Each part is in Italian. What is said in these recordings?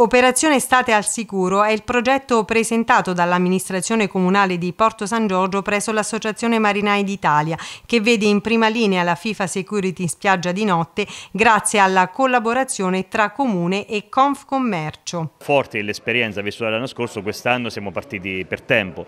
Operazione State al Sicuro è il progetto presentato dall'amministrazione comunale di Porto San Giorgio presso l'Associazione Marinai d'Italia, che vede in prima linea la FIFA Security in spiaggia di notte grazie alla collaborazione tra Comune e Confcommercio. Forte l'esperienza vissuta l'anno scorso, quest'anno siamo partiti per tempo,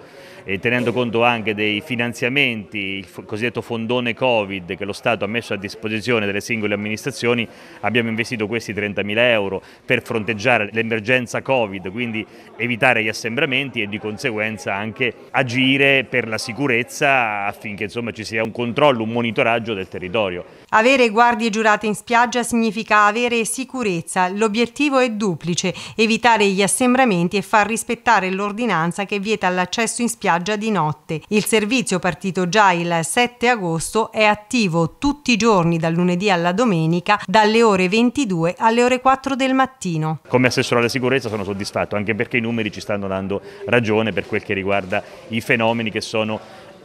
tenendo conto anche dei finanziamenti, il cosiddetto fondone Covid che lo Stato ha messo a disposizione delle singole amministrazioni, abbiamo investito questi 30.000 euro per fronteggiare le l'emergenza Covid, quindi evitare gli assembramenti e di conseguenza anche agire per la sicurezza affinché insomma, ci sia un controllo, un monitoraggio del territorio. Avere guardie giurate in spiaggia significa avere sicurezza. L'obiettivo è duplice, evitare gli assembramenti e far rispettare l'ordinanza che vieta l'accesso in spiaggia di notte. Il servizio partito già il 7 agosto è attivo tutti i giorni dal lunedì alla domenica dalle ore 22 alle ore 4 del mattino. Come assessore sulla sicurezza sono soddisfatto, anche perché i numeri ci stanno dando ragione per quel che riguarda i fenomeni che sono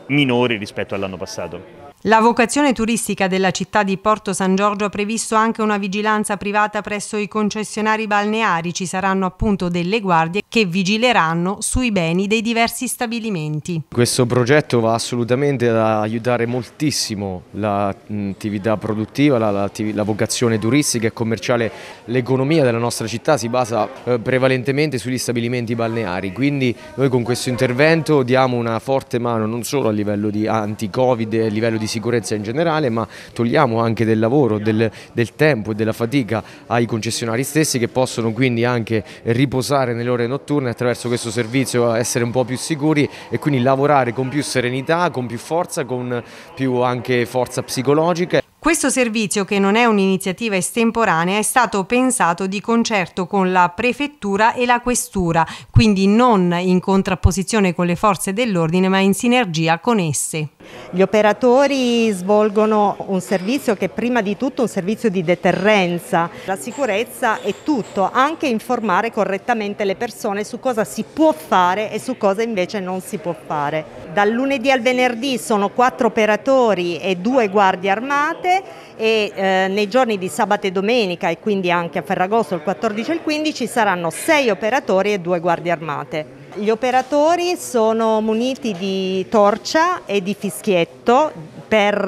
minori rispetto all'anno passato. La vocazione turistica della città di Porto San Giorgio ha previsto anche una vigilanza privata presso i concessionari balneari. Ci saranno appunto delle guardie che vigileranno sui beni dei diversi stabilimenti. Questo progetto va assolutamente ad aiutare moltissimo l'attività produttiva, la, la, la, vocazione turistica e commerciale. L'economia della nostra città si basa eh, prevalentemente sugli stabilimenti balneari, quindi noi con questo intervento diamo una forte mano non solo a livello di anti-covid a livello di sicurezza in generale, ma togliamo anche del lavoro, del, del tempo e della fatica ai concessionari stessi che possono quindi anche riposare nelle ore notturne attraverso questo servizio, essere un po' più sicuri e quindi lavorare con più serenità, con più forza, con più anche forza psicologica. Questo servizio, che non è un'iniziativa estemporanea, è stato pensato di concerto con la prefettura e la questura, quindi non in contrapposizione con le forze dell'ordine, ma in sinergia con esse. Gli operatori svolgono un servizio che è prima di tutto un servizio di deterrenza. La sicurezza è tutto, anche informare correttamente le persone su cosa si può fare e su cosa invece non si può fare. Dal lunedì al venerdì sono quattro operatori e due guardie armate e eh, nei giorni di sabato e domenica e quindi anche a Ferragosto il 14 e il 15 saranno sei operatori e due guardie armate. Gli operatori sono muniti di torcia e di fischietto per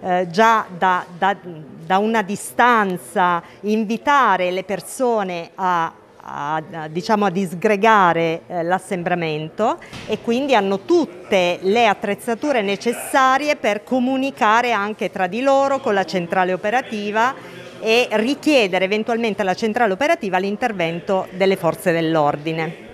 eh, già da, da, da una distanza invitare le persone a a, diciamo, a disgregare eh, l'assembramento e quindi hanno tutte le attrezzature necessarie per comunicare anche tra di loro con la centrale operativa e richiedere eventualmente alla centrale operativa l'intervento delle forze dell'ordine.